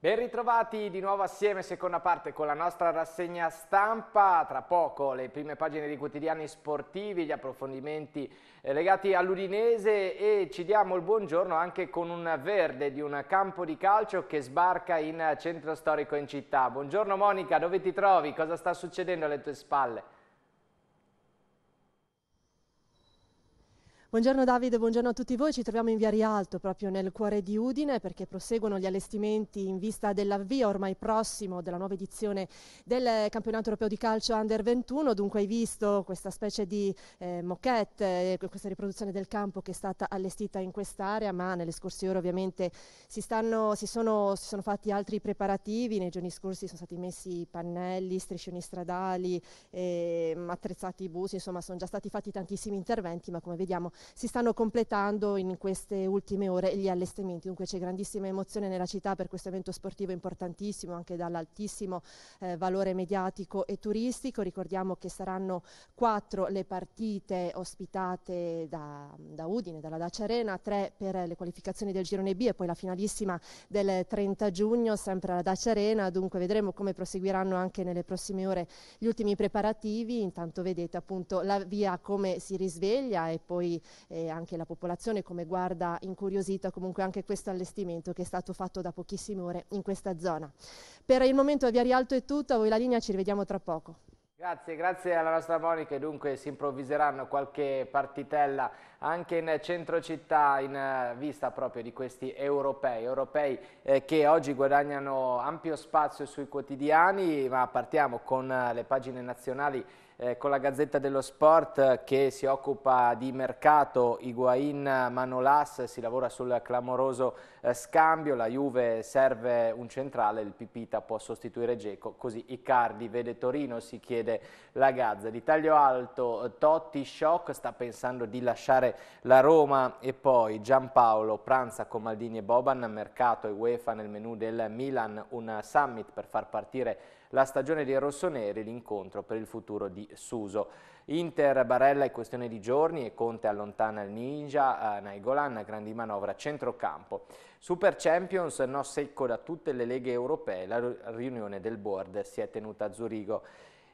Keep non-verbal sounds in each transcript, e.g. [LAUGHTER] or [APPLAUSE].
Ben ritrovati di nuovo assieme, seconda parte con la nostra rassegna stampa, tra poco le prime pagine di quotidiani sportivi, gli approfondimenti eh, legati all'Udinese e ci diamo il buongiorno anche con un verde di un campo di calcio che sbarca in centro storico in città. Buongiorno Monica, dove ti trovi? Cosa sta succedendo alle tue spalle? Buongiorno Davide, buongiorno a tutti voi. Ci troviamo in Via Rialto, proprio nel cuore di Udine, perché proseguono gli allestimenti in vista dell'avvio ormai prossimo della nuova edizione del campionato europeo di calcio Under 21. Dunque hai visto questa specie di eh, moquette, eh, questa riproduzione del campo che è stata allestita in quest'area, ma nelle scorse ore ovviamente si, stanno, si, sono, si, sono, fatti altri preparativi. Nei giorni scorsi sono stati messi pannelli, striscioni stradali, eh, attrezzati i bus, insomma sono già stati fatti tantissimi interventi, ma come vediamo si stanno completando in queste ultime ore gli allestimenti. Dunque c'è grandissima emozione nella città per questo evento sportivo importantissimo, anche dall'altissimo eh, valore mediatico e turistico. Ricordiamo che saranno quattro le partite ospitate da, da Udine, dalla Dacia Arena, tre per le qualificazioni del girone B e poi la finalissima del 30 giugno, sempre alla Dacia Arena. Dunque vedremo come proseguiranno anche nelle prossime ore gli ultimi preparativi. Intanto vedete appunto la via come si risveglia e poi e anche la popolazione come guarda incuriosita comunque anche questo allestimento che è stato fatto da pochissime ore in questa zona. Per il momento a Via Rialto è tutto, a voi la linea, ci rivediamo tra poco. Grazie, grazie alla nostra Monica. Dunque si improvviseranno qualche partitella anche in centro città in vista proprio di questi europei, europei eh, che oggi guadagnano ampio spazio sui quotidiani, ma partiamo con le pagine nazionali eh, con la Gazzetta dello Sport eh, che si occupa di mercato Iguain manolas si lavora sul clamoroso eh, scambio, la Juve serve un centrale, il Pipita può sostituire Geco, così Icardi vede Torino, si chiede la Gazza. Di taglio alto eh, Totti, shock, sta pensando di lasciare la Roma e poi Giampaolo pranza con Maldini e Boban, mercato e UEFA nel menù del Milan, un summit per far partire la stagione dei rossoneri, l'incontro per il futuro di Suso. Inter Barella è questione di giorni e Conte allontana il ninja, eh, Naigolan, grandi manovra, centrocampo. Super Champions, no secco da tutte le leghe europee, la riunione del board si è tenuta a Zurigo.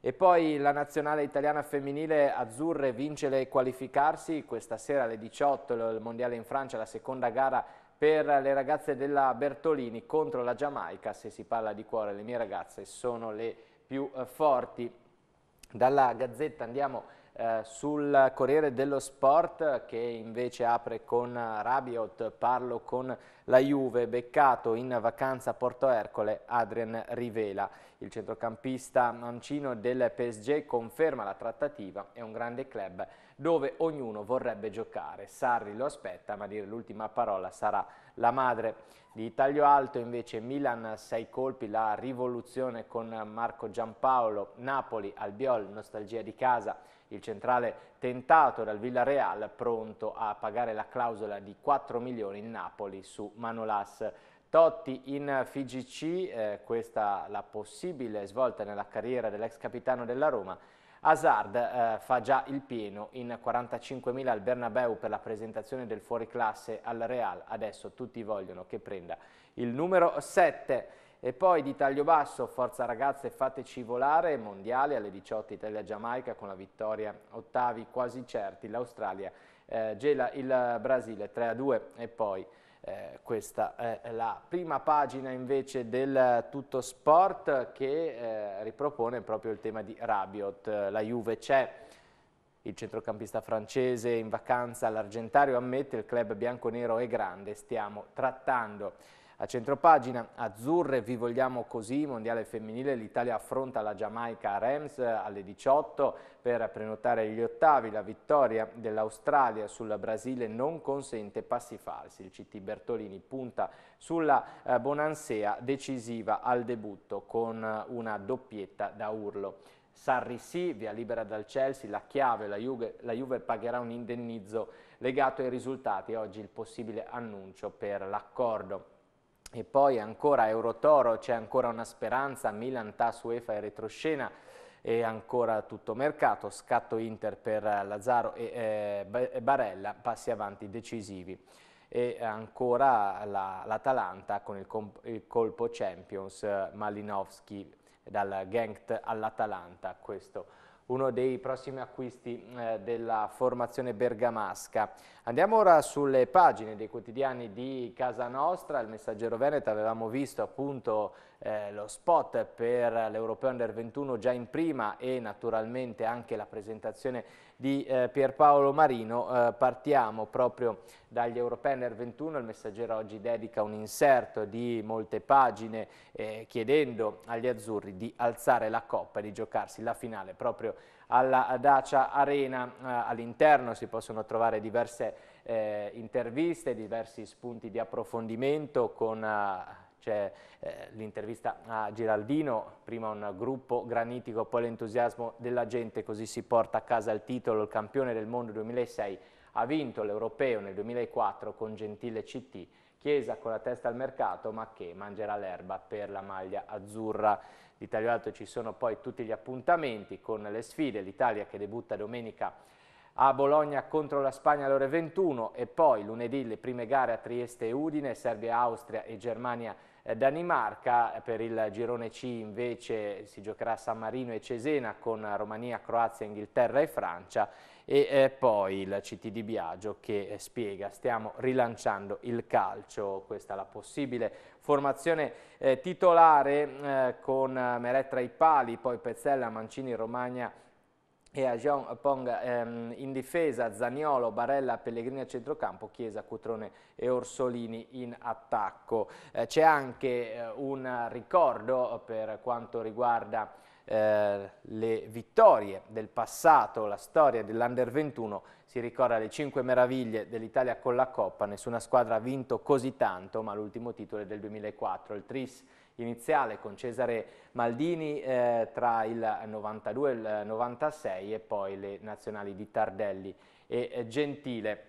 E poi la nazionale italiana femminile azzurre vince le qualificarsi, questa sera alle 18 il mondiale in Francia, la seconda gara per le ragazze della Bertolini contro la Giamaica, se si parla di cuore le mie ragazze sono le più eh, forti. Dalla Gazzetta andiamo eh, sul Corriere dello Sport che invece apre con Rabiot, parlo con la Juve, beccato in vacanza a Porto Ercole, Adrian Rivela. Il centrocampista mancino del PSG conferma la trattativa, è un grande club dove ognuno vorrebbe giocare. Sarri lo aspetta, ma dire l'ultima parola sarà la madre di taglio alto invece Milan 6 colpi, la rivoluzione con Marco Giampaolo, Napoli, Albiol, nostalgia di casa, il centrale tentato dal Villarreal pronto a pagare la clausola di 4 milioni in Napoli su Manolas. Totti in FIGC, eh, questa la possibile svolta nella carriera dell'ex capitano della Roma. Hazard eh, fa già il pieno in 45.000 al Bernabeu per la presentazione del fuoriclasse al Real. Adesso tutti vogliono che prenda il numero 7. E poi di taglio basso, forza ragazze fateci volare, mondiale alle 18 Italia-Giamaica con la vittoria ottavi quasi certi, l'Australia eh, gela il Brasile 3-2 e poi eh, questa è la prima pagina invece del Tutto Sport che eh, ripropone proprio il tema di Rabiot. La Juve c'è, il centrocampista francese in vacanza all'Argentario ammette il club bianco-nero è grande, stiamo trattando. A centropagina, azzurre, vi vogliamo così, mondiale femminile, l'Italia affronta la Giamaica a Rams alle 18 per prenotare gli ottavi, la vittoria dell'Australia sul Brasile non consente passi falsi, il CT Bertolini punta sulla eh, Bonansea decisiva al debutto con eh, una doppietta da urlo. Sarri sì, via libera dal Chelsea, la chiave, la Juve, la Juve pagherà un indennizzo legato ai risultati, oggi il possibile annuncio per l'accordo. E poi ancora Eurotoro, c'è ancora una speranza, Milan, TAS, UEFA e retroscena e ancora tutto mercato, scatto Inter per Lazzaro e eh, Barella, passi avanti decisivi e ancora l'Atalanta la, con il, il, colpo Champions, Malinowski dal Genkt all'Atalanta, questo uno dei prossimi acquisti eh, della formazione bergamasca. Andiamo ora sulle pagine dei quotidiani di Casa Nostra, il Messaggero Veneto avevamo visto appunto eh, lo spot per l'Europeo Under 21 già in prima e naturalmente anche la presentazione di eh, Pierpaolo Marino. Eh, partiamo proprio dagli Europeaner 21, il messaggero oggi dedica un inserto di molte pagine eh, chiedendo agli azzurri di alzare la coppa e di giocarsi la finale proprio alla Dacia Arena. Eh, all'interno si possono trovare diverse eh, interviste, diversi spunti di approfondimento con eh, c'è eh, l'intervista a Giraldino, prima un gruppo granitico, poi l'entusiasmo della gente, così si porta a casa il titolo, il campione del mondo 2006, ha vinto l'europeo nel 2004 con Gentile CT, Chiesa con la testa al mercato ma che mangerà l'erba per la maglia azzurra. Di taglio alto ci sono poi tutti gli appuntamenti con le sfide, l'Italia che debutta domenica a Bologna contro la Spagna alle ore 21 e poi lunedì le prime gare a Trieste e Udine, Serbia, Austria e Germania eh, Danimarca eh, per il girone C invece si giocherà San Marino e Cesena con Romania, Croazia, Inghilterra e Francia e eh, poi il CT di Biagio che eh, spiega stiamo rilanciando il calcio, questa è la possibile formazione eh, titolare con Meretra tra i pali, poi Pezzella, Mancini, Romagna e Agion Pong ehm, in difesa, Zaniolo, Barella, Pellegrini a centrocampo, Chiesa, Cutrone e Orsolini in attacco. Eh, C'è anche eh, un ricordo per quanto riguarda eh, le vittorie del passato, la storia dell'Under 21, si ricorda le cinque meraviglie dell'Italia con la Coppa, nessuna squadra ha vinto così tanto, ma l'ultimo titolo è del 2004, il Tris iniziale con Cesare Maldini eh, tra il 92 e il 96 e poi le nazionali di Tardelli e eh, Gentile.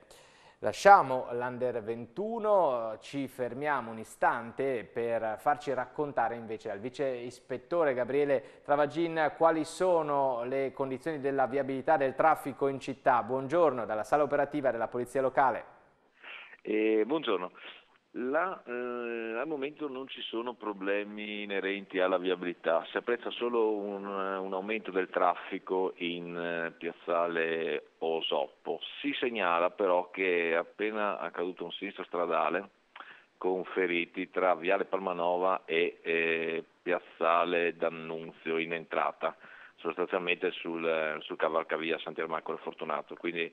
Lasciamo l'Under 21, ci fermiamo un istante per farci raccontare invece dal vice ispettore Gabriele Travagin quali sono le condizioni della viabilità del traffico in città. Buongiorno dalla sala operativa della Polizia Locale. Eh, buongiorno. Là eh, al momento non ci sono problemi inerenti alla viabilità, si apprezza solo un, un aumento del traffico in eh, piazzale Osoppo. Si segnala però che è appena accaduto un sinistro stradale con feriti tra Viale Palmanova e eh, piazzale D'Annunzio in entrata, sostanzialmente sul, eh, sul cavalcavia Sant'Ermacolo Fortunato. Quindi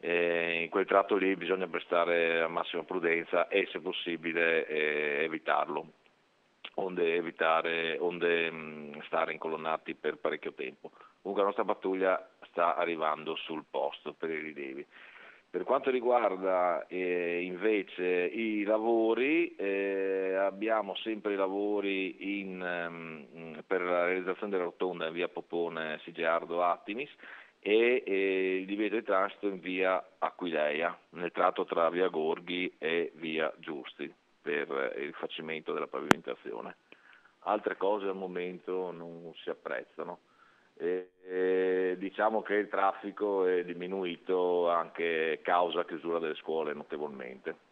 eh, in quel tratto lì bisogna prestare la massima prudenza e se possibile eh, evitarlo, onde, evitare, onde mh, stare incolonnati per parecchio tempo. Comunque la nostra pattuglia sta arrivando sul posto per i rilievi. Per quanto riguarda eh, invece i lavori, eh, abbiamo sempre i lavori in, um, per la realizzazione della rotonda in via Popone Sigeardo Attimis e eh, li vedo di transito in via Aquileia, nel tratto tra via Gorghi e via Giusti per eh, il facimento della pavimentazione. Altre cose al momento non si apprezzano. E, e, diciamo che il traffico è diminuito anche causa chiusura delle scuole notevolmente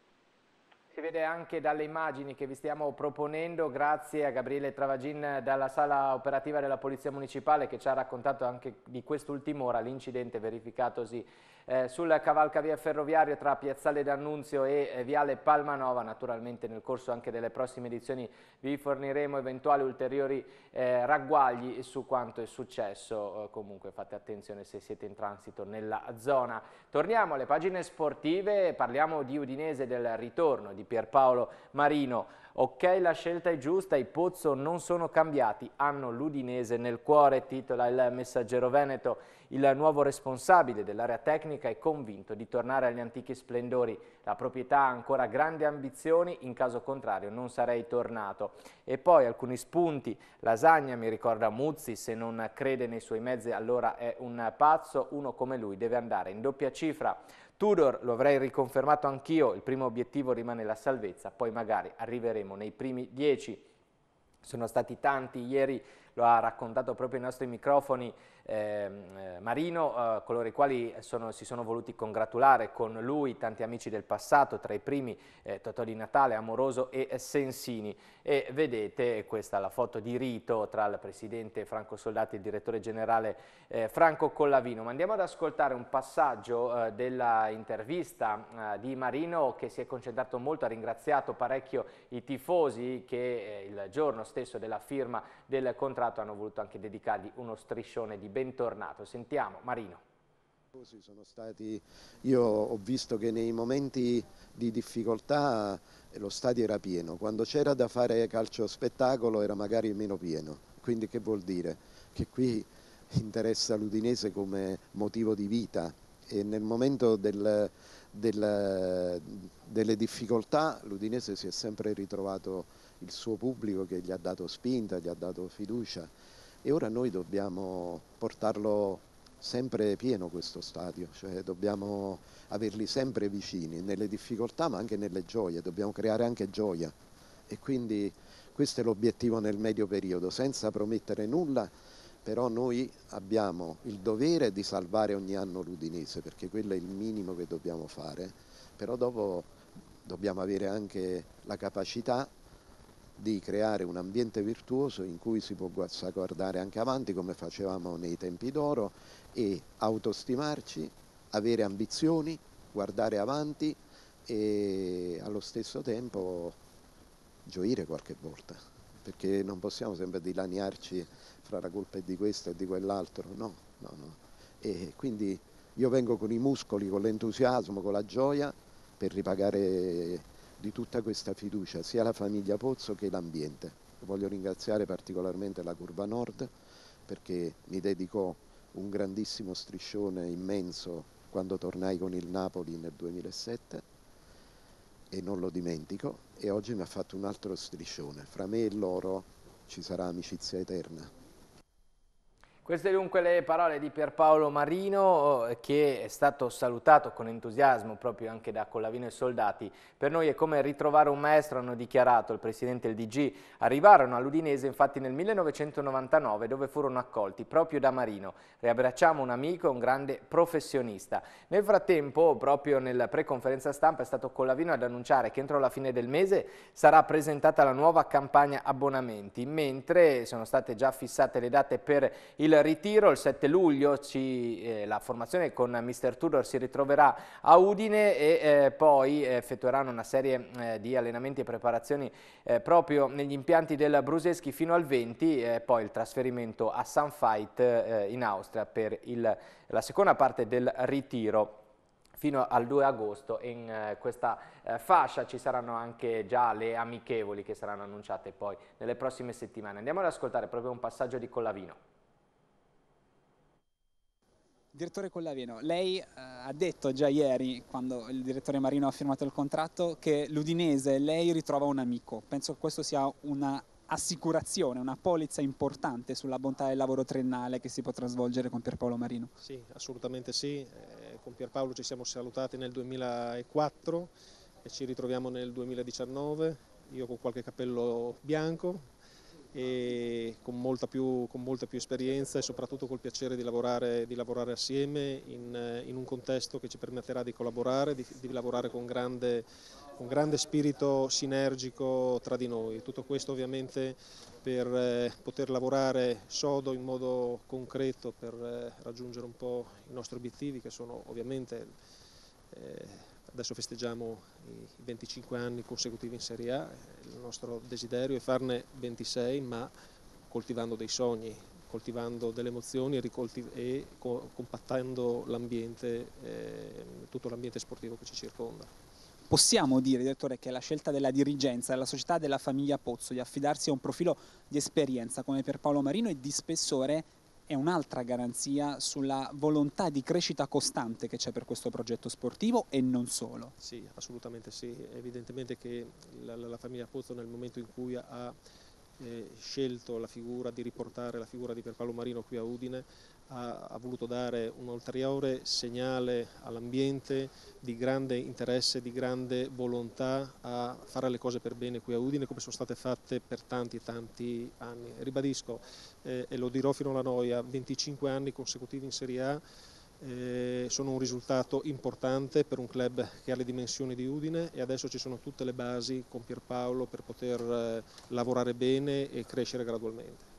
si vede anche dalle immagini che vi stiamo proponendo, grazie a Gabriele Travagin dalla sala operativa della Polizia Municipale che ci ha raccontato anche di quest'ultima ora l'incidente verificatosi eh, sul cavalcavia ferroviario tra Piazzale D'Annunzio e eh, Viale Palmanova. Naturalmente nel corso anche delle prossime edizioni vi forniremo eventuali ulteriori eh, ragguagli su quanto è successo. Eh, comunque fate attenzione se siete in transito nella zona. Torniamo alle pagine sportive, parliamo di Udinese del ritorno di Pierpaolo Marino Ok, la scelta è giusta, i Pozzo non sono cambiati, hanno l'Udinese nel cuore, titola il messaggero Veneto. Il nuovo responsabile dell'area tecnica è convinto di tornare agli antichi splendori. La proprietà ha ancora grandi ambizioni, in caso contrario non sarei tornato. E poi alcuni spunti, Lasagna mi ricorda Muzzi, se non crede nei suoi mezzi allora è un pazzo, uno come lui deve andare in doppia cifra. Tudor lo avrei riconfermato anch'io, il primo obiettivo rimane la salvezza, poi magari arriveremo nei primi dieci. Sono stati tanti, ieri lo ha raccontato proprio i nostri microfoni Ehm, eh, Marino, eh, coloro i quali sono, si sono voluti congratulare con lui, tanti amici del passato, tra i primi eh, Totò di Natale, Amoroso e Sensini. E vedete questa la foto di rito tra il presidente Franco Soldati e il direttore generale eh, Franco Collavino. Ma andiamo ad ascoltare un passaggio eh, dell'intervista intervista eh, di Marino che si è concentrato molto, ha ringraziato parecchio i tifosi che il giorno stesso della firma del contratto hanno voluto anche dedicargli uno striscione di bentornato. Sentiamo Marino. Stati, io ho visto che nei momenti di difficoltà eh, lo stadio era pieno, quando c'era da fare calcio spettacolo era magari meno pieno, quindi che vuol dire? Che qui interessa l'Udinese come motivo di vita e nel momento del, del, delle difficoltà l'Udinese si è sempre ritrovato il suo pubblico che gli ha dato spinta, gli ha dato fiducia e ora noi dobbiamo portarlo sempre pieno questo stadio, cioè dobbiamo averli sempre vicini, nelle difficoltà ma anche nelle gioie, dobbiamo creare anche gioia e quindi questo è l'obiettivo nel medio periodo, senza promettere nulla, però noi abbiamo il dovere di salvare ogni anno l'Udinese, perché quello è il minimo che dobbiamo fare, però dopo dobbiamo avere anche la capacità di creare un ambiente virtuoso in cui si può guardare anche avanti come facevamo nei tempi d'oro e autostimarci, avere ambizioni, guardare avanti e allo stesso tempo gioire qualche volta, perché non possiamo sempre dilaniarci fra la colpa è di questo e di quell'altro, no, no, no. E quindi io vengo con i muscoli, con l'entusiasmo, con la gioia per ripagare di tutta questa fiducia, sia la famiglia Pozzo che l'ambiente. Voglio ringraziare particolarmente la Curva Nord perché mi dedicò un grandissimo striscione immenso quando tornai con il Napoli nel 2007 e non lo dimentico e oggi mi ha fatto un altro striscione. Fra me e loro ci sarà amicizia eterna. Queste dunque le parole di Pierpaolo Marino eh, che è stato salutato con entusiasmo proprio anche da Collavino e Soldati. Per noi è come ritrovare un maestro, hanno dichiarato il presidente del DG. Arrivarono all'Udinese infatti nel 1999 dove furono accolti proprio da Marino. Riabbracciamo un amico, un grande professionista. Nel frattempo proprio nella preconferenza stampa è stato Collavino ad annunciare che entro la fine del mese sarà presentata la nuova campagna abbonamenti mentre sono state già fissate le date per il ritiro il 7 luglio, ci, eh, la formazione con Mr. Tudor si ritroverà a Udine e eh, poi effettueranno una serie eh, di allenamenti e preparazioni eh, proprio negli impianti del Bruseschi fino al 20 e poi il trasferimento a San Fight eh, in Austria per il, la seconda parte del ritiro fino al 2 agosto in eh, questa eh, fascia ci saranno anche già le amichevoli che saranno annunciate poi nelle prossime settimane. Andiamo ad ascoltare proprio un passaggio di Collavino. Direttore Collavino, lei eh, ha detto già ieri, quando il direttore Marino ha firmato il contratto, che l'Udinese lei ritrova un amico. Penso che questa sia un'assicurazione, una polizza importante sulla bontà del lavoro triennale che si potrà svolgere con Pierpaolo Marino. Sì, assolutamente sì. Eh, con Pierpaolo ci siamo salutati nel 2004 e ci ritroviamo nel 2019, io con qualche capello bianco, e con molta, più, con molta più esperienza e soprattutto col piacere di lavorare, di lavorare assieme in, eh, in, un contesto che ci permetterà di collaborare, di, di lavorare con grande, con grande spirito sinergico tra di noi. Tutto questo ovviamente per eh, poter lavorare sodo in modo concreto per eh, raggiungere un po' i nostri obiettivi che sono ovviamente eh, adesso festeggiamo i 25 anni consecutivi in Serie A, il nostro desiderio è farne 26 ma coltivando dei sogni, coltivando delle emozioni e, compattando eh, tutto l'ambiente sportivo che ci circonda. Possiamo dire, direttore, che la scelta della dirigenza, della società della famiglia Pozzo di affidarsi a un profilo di esperienza come per Paolo Marino e di spessore è un'altra garanzia sulla volontà di crescita costante che c'è per questo progetto sportivo e non solo. Sì, assolutamente sì. Evidentemente che la, la famiglia Pozzo nel momento in cui ha eh, scelto la figura di riportare la figura di Pierpaolo Marino qui a Udine ha, ha voluto dare un ulteriore segnale all'ambiente di grande interesse, di grande volontà a fare le cose per bene qui a Udine come sono state fatte per tanti tanti anni. Ribadisco eh, e lo dirò fino alla noia, 25 anni consecutivi in Serie A eh, sono un risultato importante per un club che ha le dimensioni di Udine e adesso ci sono tutte le basi con Pierpaolo per poter eh, lavorare bene e crescere gradualmente.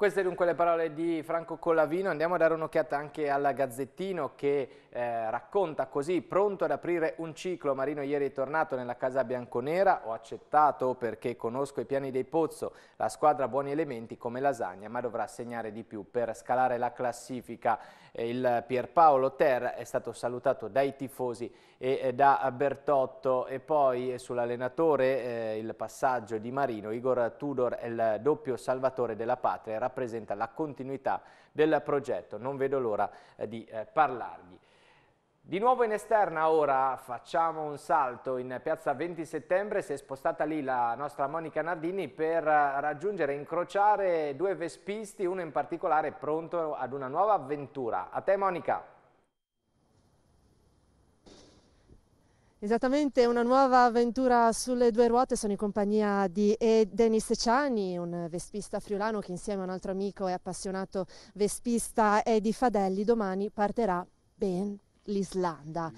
Queste dunque le parole di Franco Collavino, andiamo a dare un'occhiata anche alla Gazzettino che eh, racconta così, pronto ad aprire un ciclo, Marino ieri è tornato nella casa bianconera, ho accettato perché conosco i piani dei Pozzo, la squadra ha buoni elementi come lasagna, ma dovrà segnare di più per scalare la classifica. Eh, il Pierpaolo Ter è stato salutato dai tifosi e eh, da Bertotto e poi eh, sull'allenatore eh, il passaggio di Marino, Igor Tudor è il doppio salvatore della patria, rappresenta la continuità del progetto, non vedo l'ora eh, di eh, parlargli. Di nuovo in esterna ora facciamo un salto in piazza 20 settembre, si è spostata lì la nostra Monica Nardini per raggiungere e incrociare due vespisti, uno in particolare pronto ad una nuova avventura. A te Monica! Esattamente, una nuova avventura sulle due ruote sono in compagnia di Denis Ciani, un vespista friulano che insieme a un altro amico e appassionato vespista Edi Fadelli domani parterà ben l'Islanda.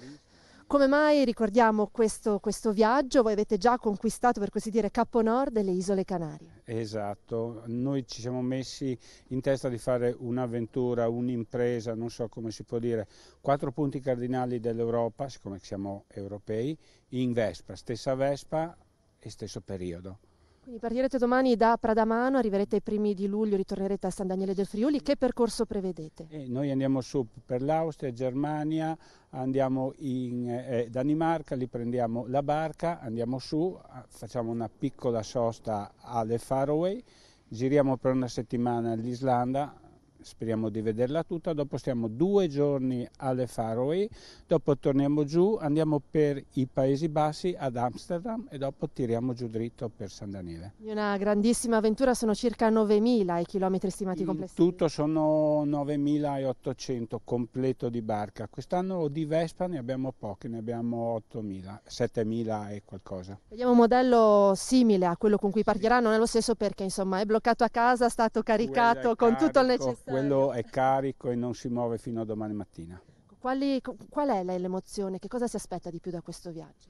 Come mai ricordiamo questo, questo, viaggio? Voi avete già conquistato, per così dire, capo nord delle isole Canarie. Esatto, noi ci siamo messi in testa di fare un'avventura, un'impresa, non so come si può dire, quattro punti cardinali dell'Europa, siccome siamo europei, in Vespa, stessa Vespa e stesso periodo. Quindi partirete domani da Pradamano, arriverete ai primi di luglio, ritornerete a San Daniele del Friuli. Che percorso prevedete? Eh, noi andiamo su per l'Austria, Germania, andiamo in eh, eh Danimarca, lì prendiamo la barca, andiamo su, facciamo una piccola sosta alle Faroe, giriamo per una settimana l'Islanda, speriamo di vederla tutta, dopo stiamo due giorni alle Faroe, dopo torniamo giù, andiamo per i Paesi Bassi ad Amsterdam e dopo tiriamo giù dritto per San Daniele. È Una grandissima avventura, sono circa 9.000 i chilometri stimati complessivi. tutto sono 9.800 completo di barca, quest'anno di Vespa ne abbiamo pochi, ne abbiamo 8.000, 7.000 e qualcosa. Vediamo un modello simile a quello con cui partiranno, non è lo stesso perché insomma è bloccato a casa, è stato caricato con tutto il necessario quello è carico e non si muove fino a domani mattina. Quali, qual è l'emozione? Che cosa si aspetta di più da questo viaggio?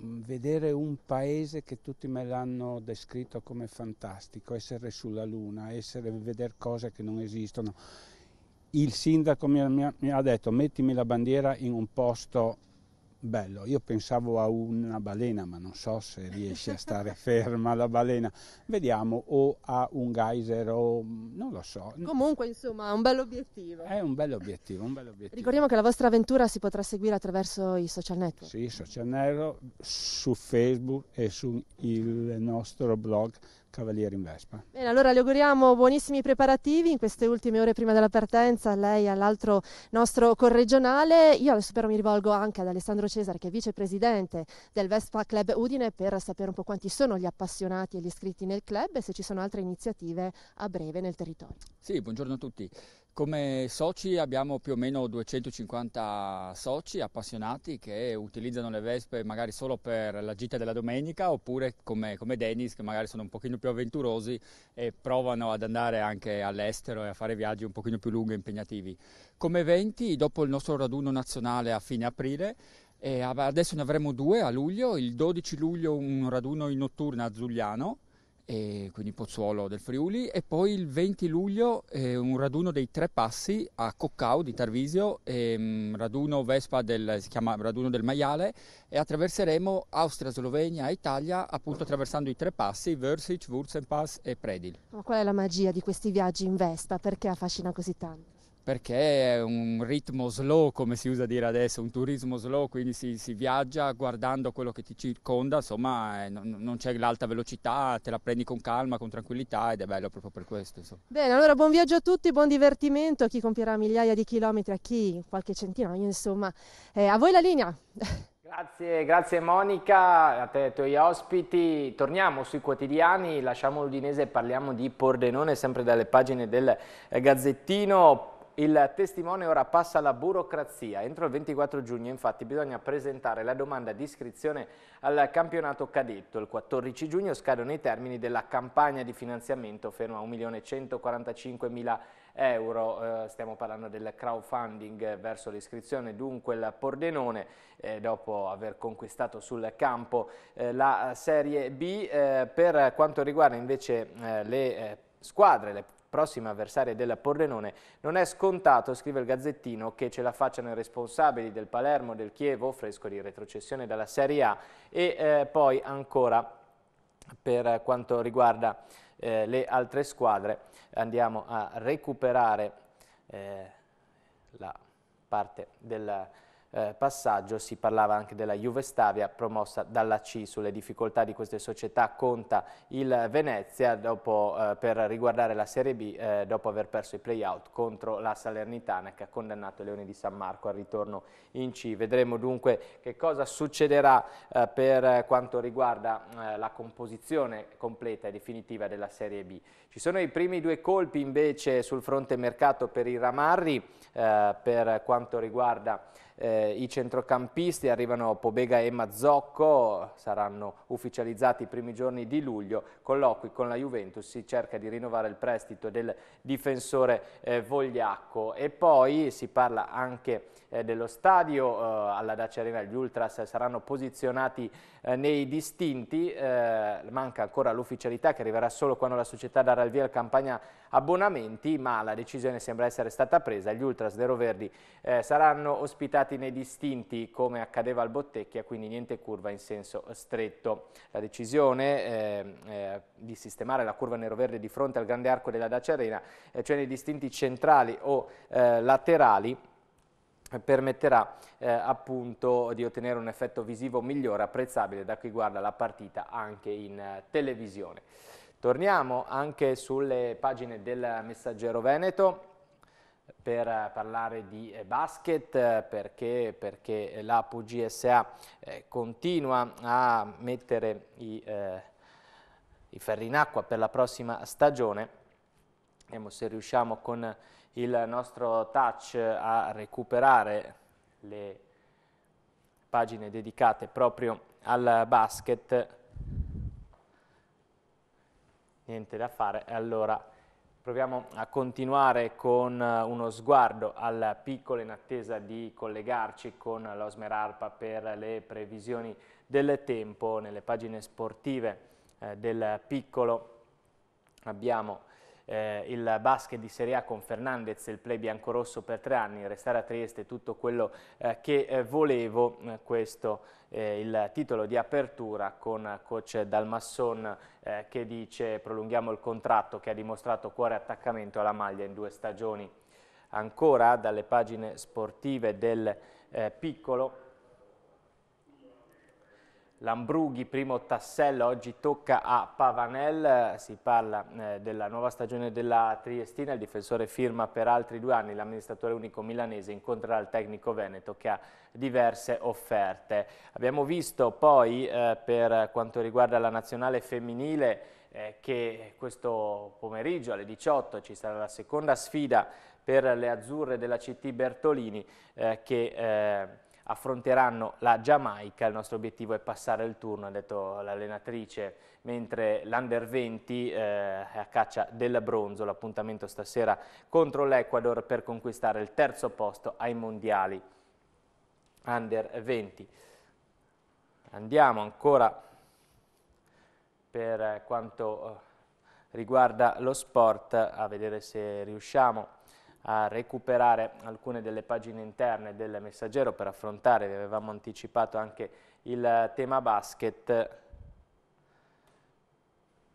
Mm, vedere un paese che tutti me l'hanno descritto come fantastico, essere sulla Luna, essere, vedere cose che non esistono. Il sindaco mi ha, mi ha detto mettimi la bandiera in un posto bello. Io pensavo a una balena, ma non so se riesce a stare [LAUGHS] ferma la balena. Vediamo, o a un geyser, o non lo so. Comunque, insomma, è un bello obiettivo. È un bello obiettivo, un bel obiettivo. Ricordiamo che la vostra avventura si potrà seguire attraverso i social network. Sì, social network, su Facebook e sul nostro blog Cavalieri in Vespa. Bene, allora le auguriamo buonissimi preparativi in queste ultime ore prima della partenza, lei e all'altro nostro corregionale. Io adesso però mi rivolgo anche ad Alessandro Cesare che è vicepresidente del Vespa Club Udine per sapere un po' quanti sono gli appassionati e gli iscritti nel club e se ci sono altre iniziative a breve nel territorio. Sì, buongiorno a tutti. Come soci abbiamo più o meno 250 soci appassionati che utilizzano le Vespe magari solo per la gita della domenica oppure come, come Dennis che magari sono un pochino più avventurosi e provano ad andare anche all'estero e a fare viaggi un pochino più lunghi e impegnativi. Come eventi, dopo il nostro raduno nazionale a fine aprile, eh, adesso ne avremo due a luglio, il 12 luglio un raduno in notturna a Zugliano quindi Pozzuolo del Friuli, e poi il 20 luglio eh, un raduno dei Tre Passi a Coccau di Tarvisio, ehm, raduno Vespa del, si chiama raduno del maiale, e attraverseremo Austria, Slovenia e Italia, appunto attraversando i Tre Passi, Versic, Wurzenpass e Predil. Ma qual è la magia di questi viaggi in Vespa? Perché affascina così tanto? perché è un ritmo slow, come si usa dire adesso, un turismo slow, quindi si, si viaggia guardando quello che ti circonda, insomma eh, non, non, c'è l'alta velocità, te la prendi con calma, con tranquillità ed è bello proprio per questo. Insomma. Bene, allora buon viaggio a tutti, buon divertimento a chi compierà migliaia di chilometri, a chi qualche centinaio, insomma. Eh, a voi la linea! [LAUGHS] Grazie, grazie Monica, a te e ai tuoi ospiti. Torniamo sui quotidiani, lasciamo l'Udinese e parliamo di Pordenone, sempre dalle pagine del eh, Gazzettino. Il testimone ora passa alla burocrazia. Entro il 24 giugno infatti bisogna presentare la domanda di iscrizione al campionato cadetto. Il 14 giugno scadono i termini della campagna di finanziamento fermo a 1.145.000 euro. Eh, stiamo parlando del crowdfunding verso l'iscrizione. Dunque il Pordenone, eh, dopo aver conquistato sul campo eh, la Serie B, per quanto riguarda invece le squadre, le prossima avversaria della Pordenone, non è scontato, scrive il Gazzettino, che ce la facciano i responsabili del Palermo, del Chievo, fresco di retrocessione dalla Serie A e eh, poi ancora per quanto riguarda eh, le altre squadre andiamo a recuperare eh, la parte del eh, passaggio si parlava anche della Juve Stavia promossa dalla C. Sulle difficoltà di queste società conta il Venezia dopo, eh, per riguardare la Serie B eh, dopo aver perso i playout contro la Salernitana che ha condannato Leone di San Marco al ritorno in C. Vedremo dunque che cosa succederà eh, per quanto riguarda eh, la composizione completa e definitiva della Serie B. Ci sono i primi due colpi invece sul fronte mercato per i Ramarri eh, per quanto riguarda eh, i centrocampisti, arrivano Pobega e Mazzocco, saranno ufficializzati i primi giorni di luglio, colloqui con la Juventus, si cerca di rinnovare il prestito del difensore eh, Vogliacco e poi si parla anche eh, dello stadio, eh, alla Dacia Arena gli Ultras saranno posizionati eh, nei distinti, eh, manca ancora l'ufficialità che arriverà solo quando la società darà il via al Campagna abbonamenti, ma la decisione sembra essere stata presa. Gli Ultras Nero Verdi eh, saranno ospitati nei distinti come accadeva al Bottecchia, quindi niente curva in senso stretto. La decisione eh, eh, di sistemare la curva Nero Verde di fronte al grande arco della Dacia Arena, eh, cioè nei distinti centrali o eh, laterali, permetterà eh, appunto di ottenere un effetto visivo migliore apprezzabile da chi guarda la partita anche in eh, televisione. Torniamo anche sulle pagine del Messaggero Veneto per parlare di eh, basket perché, perché la PGSA eh, continua a mettere i, eh, i, ferri in acqua per la prossima stagione. Vediamo se riusciamo con il nostro touch a recuperare le pagine dedicate proprio al basket niente da fare. Allora proviamo a continuare con eh, uno sguardo al piccolo in attesa di collegarci con l'Osmer Arpa per le previsioni del tempo. Nelle pagine sportive eh, del piccolo abbiamo eh, il basket di Serie A con Fernandez il play biancorosso per tre anni, restare a Trieste tutto quello eh, che eh, volevo, eh, questo è eh, il titolo di apertura con eh, coach Dalmasson che dice prolunghiamo il contratto che ha dimostrato cuore attaccamento alla maglia in due stagioni. Ancora dalle pagine sportive del piccolo Lambrughi, primo tassello, oggi tocca a Pavanel, si parla eh, della nuova stagione della Triestina, il difensore firma per altri due anni, l'amministratore unico milanese incontrerà il tecnico veneto che ha diverse offerte. Abbiamo visto poi eh, per quanto riguarda la nazionale femminile eh, che questo pomeriggio alle 18 ci sarà la seconda sfida per le azzurre della CT Bertolini eh, che eh, affronteranno la Giamaica, il nostro obiettivo è passare il turno, ha detto l'allenatrice, mentre l'Under 20 eh, è a caccia del bronzo, l'appuntamento stasera contro l'Ecuador per conquistare il terzo posto ai mondiali Under 20. Andiamo ancora per eh, quanto eh, riguarda lo sport a vedere se riusciamo a a recuperare alcune delle pagine interne del messaggero per affrontare, vi avevamo anticipato anche il tema basket,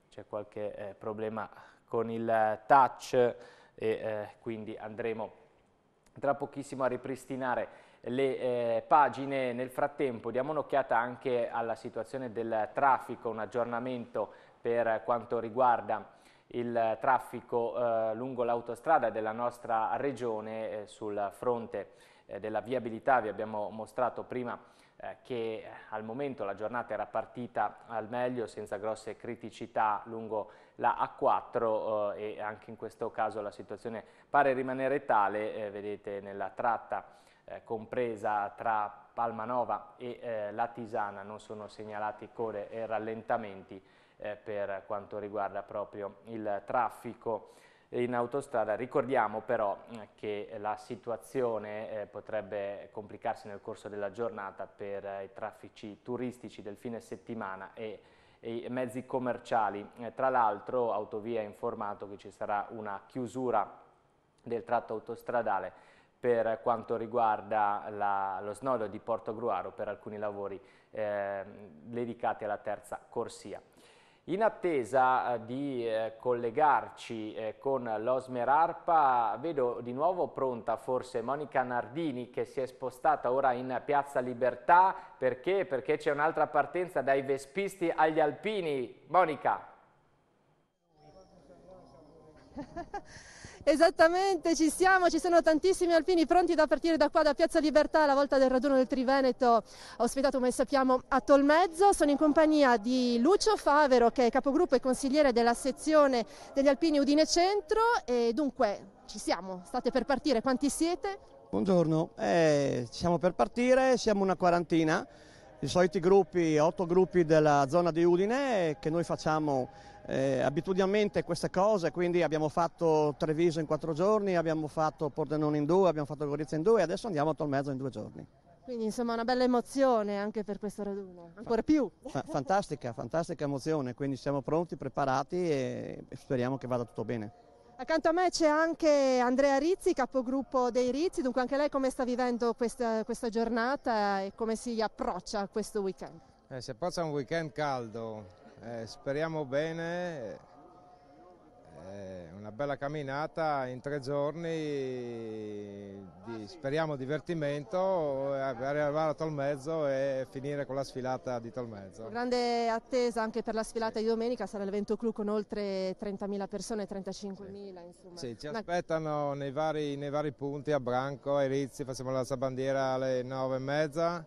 c'è qualche eh, problema con il touch e eh, quindi andremo tra pochissimo a ripristinare le eh, pagine. Nel frattempo diamo un'occhiata anche alla situazione del traffico, un aggiornamento per quanto riguarda il traffico eh, lungo l'autostrada della nostra regione eh, sul fronte eh, della viabilità. Vi abbiamo mostrato prima eh, che eh, al momento la giornata era partita al meglio senza grosse criticità lungo la A4 eh, e anche in questo caso la situazione pare rimanere tale, vedete nella tratta compresa tra Palmanova e la Tisana non sono segnalati core e rallentamenti eh, per quanto riguarda proprio il traffico in autostrada. Ricordiamo però eh, che la situazione eh, potrebbe complicarsi nel corso della giornata per eh, i traffici turistici del fine settimana e i mezzi commerciali. Eh, tra l'altro Autovia ha informato che ci sarà una chiusura del tratto autostradale per quanto riguarda la, lo snodo di Porto Gruaro per alcuni lavori eh, dedicati alla terza corsia. In attesa eh, di eh, collegarci eh, con l'Osmer Arpa, vedo di nuovo pronta forse Monica Nardini che si è spostata ora in Piazza Libertà. Perché? Perché c'è un'altra partenza dai vespisti agli alpini. Monica. [LAUGHS] Esattamente, ci siamo, ci sono tantissimi alpini pronti da partire da qua, da Piazza Libertà, la volta del raduno del Triveneto, ospitato come sappiamo a Tolmezzo. Sono in compagnia di Lucio Favero, che è capogruppo e consigliere della sezione degli alpini Udine Centro. E dunque, ci siamo, state per partire, quanti siete? Buongiorno, eh, siamo per partire, siamo una quarantina, i soliti gruppi, otto gruppi della zona di Udine che noi facciamo eh, abitudinalmente queste cose, quindi abbiamo fatto Treviso in quattro giorni, abbiamo fatto Pordenone in due, abbiamo fatto Gorizia in due e adesso andiamo a Tolmezzo in due giorni. Quindi insomma una bella emozione anche per questo raduno, ancora più. fantastica, fantastica emozione, quindi siamo pronti, preparati e speriamo che vada tutto bene. Accanto a me c'è anche Andrea Rizzi, capogruppo dei Rizzi, dunque anche lei come sta vivendo questa, questa giornata e come si approccia a questo weekend? Eh, si approccia a un weekend caldo, eh, speriamo bene, eh, una bella camminata in tre giorni, di, ah, speriamo divertimento, eh, arrivare a Tolmezzo e finire con la sfilata di Tolmezzo. Grande attesa anche per la sfilata sì. di domenica, sarà l'evento clou con oltre 30.000 persone, 35.000 sì. insomma. Sì, ci aspettano nei vari, nei vari punti a Branco, a Rizzi, facciamo la bandiera alle 9.30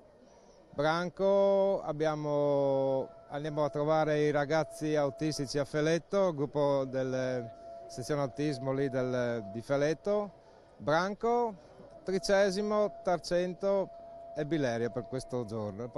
Branco, abbiamo, andiamo a trovare i ragazzi autistici a Feletto, gruppo della sezione autismo del, di Feletto, Branco, Tricesimo, Tarcento e Bileria per questo giorno.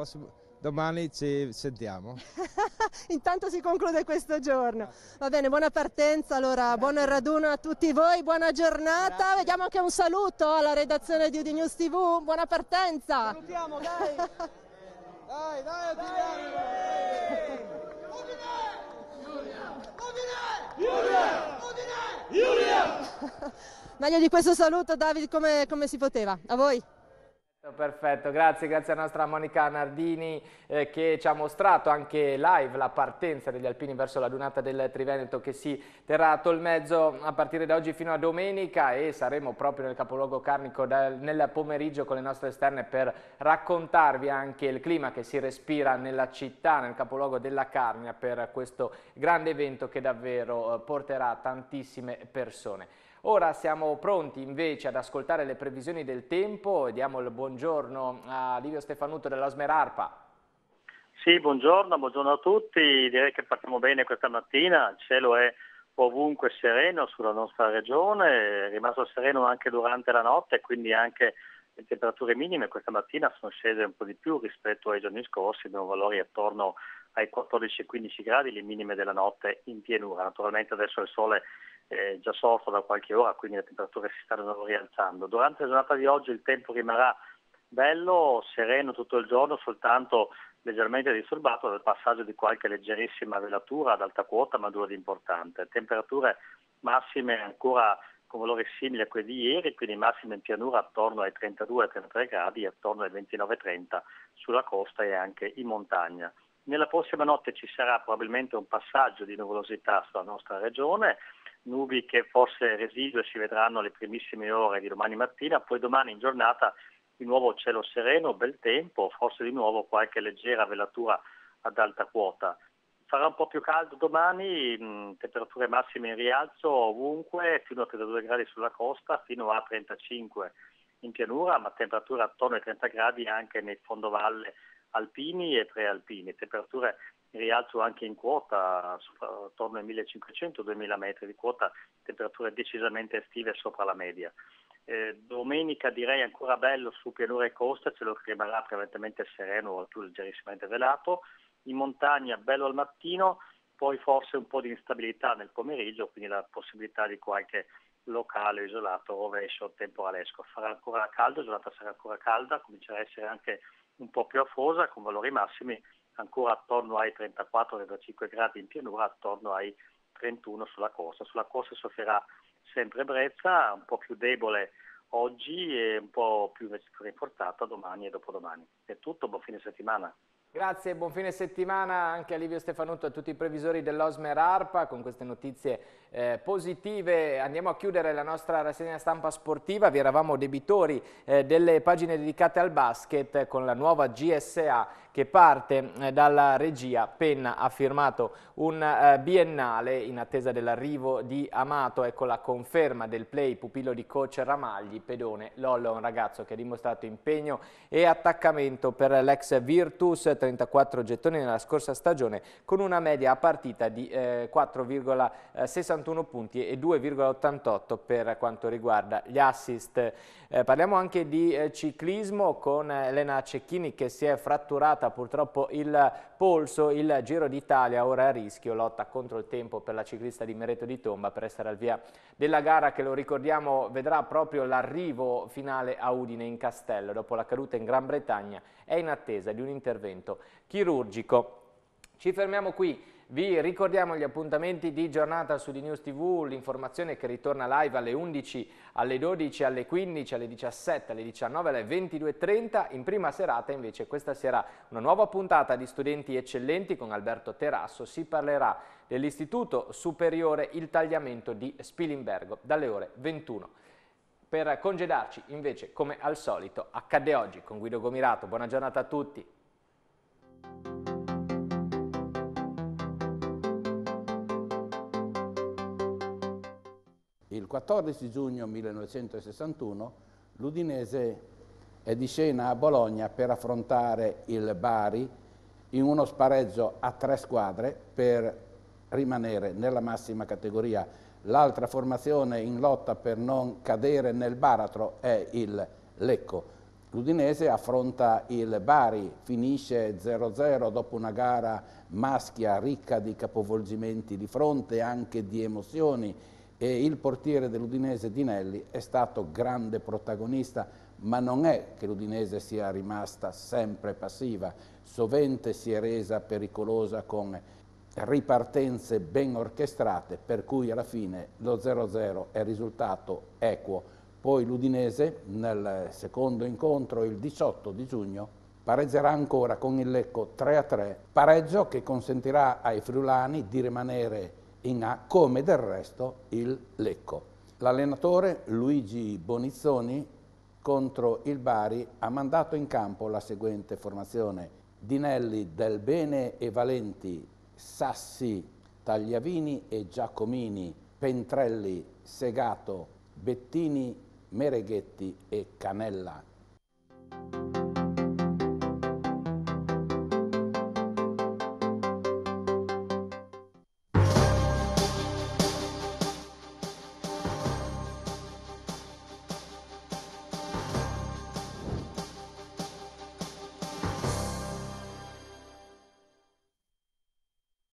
Domani ci sentiamo. [LAUGHS] Intanto si conclude questo giorno. Va bene, buona partenza, allora Grazie. buon raduno a tutti voi, buona giornata. Grazie. Vediamo anche un saluto alla redazione di Udinews TV, buona partenza. Salutiamo, dai. [LAUGHS] Dai, dai, Adriano! Meglio di questo saluto David come, come si poteva. A voi. Perfetto, grazie, grazie alla nostra Monica Nardini eh, che ci ha mostrato anche live la partenza degli alpini verso la dunata del Triveneto che si terrà a Tolmezzo a partire da oggi fino a domenica e saremo proprio nel capoluogo carnico del, nel pomeriggio con le nostre esterne per raccontarvi anche il clima che si respira nella città, nel capoluogo della Carnia per questo grande evento che davvero eh, porterà tantissime persone. Ora siamo pronti invece ad ascoltare le previsioni del tempo e diamo il buongiorno a Livio Stefanuto della Smerarpa. Sì, buongiorno, buongiorno a tutti. Direi che partiamo bene questa mattina, il cielo è ovunque sereno sulla nostra regione, è rimasto sereno anche durante la notte, quindi anche le temperature minime questa mattina sono scese un po' di più rispetto ai giorni scorsi, abbiamo valori attorno ai 14-15 gradi, le minime della notte in pianura. Naturalmente adesso il sole è eh, già soffa da qualche ora, quindi le temperature si stanno rialzando. Durante la giornata di oggi il tempo rimarrà bello, sereno tutto il giorno, soltanto leggermente disturbato dal passaggio di qualche leggerissima velatura ad alta quota, ma dura di importante. Temperature massime ancora con valori simili a quelli di ieri, quindi massime in pianura attorno ai 32-33 gradi, attorno ai 29-30 sulla costa e anche in montagna. Nella prossima notte ci sarà probabilmente un passaggio di nuvolosità sulla nostra regione, nubi che forse residue si vedranno alle primissime ore di domani mattina, poi domani in giornata di nuovo cielo sereno, bel tempo, forse di nuovo qualche leggera velatura ad alta quota. Farà un po' più caldo domani, mh, temperature massime in rialzo ovunque, fino a 32 gradi sulla costa, fino a 35 in pianura, ma temperature attorno ai 30 gradi anche nei fondovalle alpini e prealpini, temperature in rialzo anche in quota, attorno ai 1500-2000 metri di quota, temperature decisamente estive sopra la media. Eh, domenica direi ancora bello su pianura e costa, ce lo rimarrà prevalentemente sereno o leggerissimamente velato, in montagna bello al mattino, poi forse un po' di instabilità nel pomeriggio, quindi la possibilità di qualche locale isolato rovescio temporalesco. Farà ancora caldo, la giornata sarà ancora calda, comincerà a essere anche un po' più afosa con valori massimi ancora attorno ai 34-35 gradi in pianura, attorno ai 31 sulla costa. Sulla costa soffrirà sempre Brezza, un po' più debole oggi e un po' più rinforzata domani e dopodomani. È tutto, buon fine settimana. Grazie, buon fine settimana anche a Livio Stefanuto e a tutti i previsori dell'Osmer ARPA con queste notizie eh, positive. Andiamo a chiudere la nostra rassegna stampa sportiva, vi eravamo debitori eh, delle pagine dedicate al basket con la nuova GSA che parte eh, dalla regia. Penna ha firmato un eh, biennale in attesa dell'arrivo di Amato, ecco la conferma del play pupillo di coach Ramagli, pedone Lollo, un ragazzo che ha dimostrato impegno e attaccamento per l'ex Virtus 34 gettoni nella scorsa stagione con una media a partita di eh, 4,61 punti e 2,88 per quanto riguarda gli assist. Eh, parliamo anche di eh, ciclismo con eh, Elena Cecchini che si è fratturata purtroppo il polso il Giro d'Italia, ora a rischio, lotta contro il tempo per la ciclista di Mereto di Tomba per essere al via della gara che lo ricordiamo vedrà proprio l'arrivo finale a Udine in Castello dopo la caduta in Gran Bretagna è in attesa di un intervento chirurgico. Ci fermiamo qui. Vi ricordiamo gli appuntamenti di giornata su di News TV, l'informazione che ritorna live alle 11, alle 12, alle 15, alle 17, alle 19, alle 22.30. In prima serata invece questa sera una nuova puntata di Studenti Eccellenti con Alberto Terasso. Si parlerà dell'Istituto Superiore Il Tagliamento di Spilimbergo dalle ore 21. Per congedarci invece come al solito accade oggi con Guido Gomirato. Buona giornata a tutti. il 14 giugno 1961 l'Udinese è di scena a Bologna per affrontare il Bari in uno spareggio a tre squadre per rimanere nella massima categoria. L'altra formazione in lotta per non cadere nel baratro è il Lecco. L'Udinese affronta il Bari, finisce 0-0 dopo una gara maschia ricca di capovolgimenti di fronte, anche di emozioni e il portiere dell'Udinese Dinelli è stato grande protagonista, ma non è che l'Udinese sia rimasta sempre passiva, sovente si è resa pericolosa con ripartenze ben orchestrate, per cui alla fine lo 0-0 è risultato equo. Poi l'Udinese nel secondo incontro, il 18 di giugno, pareggerà ancora con il Lecco 3-3, pareggio che consentirà ai friulani di rimanere in A, come del resto il Lecco. L'allenatore Luigi Bonizzoni contro il Bari ha mandato in campo la seguente formazione. Dinelli, Del Bene e Valenti, Sassi, Tagliavini e Giacomini, Pentrelli, Segato, Bettini, Mereghetti e Canella.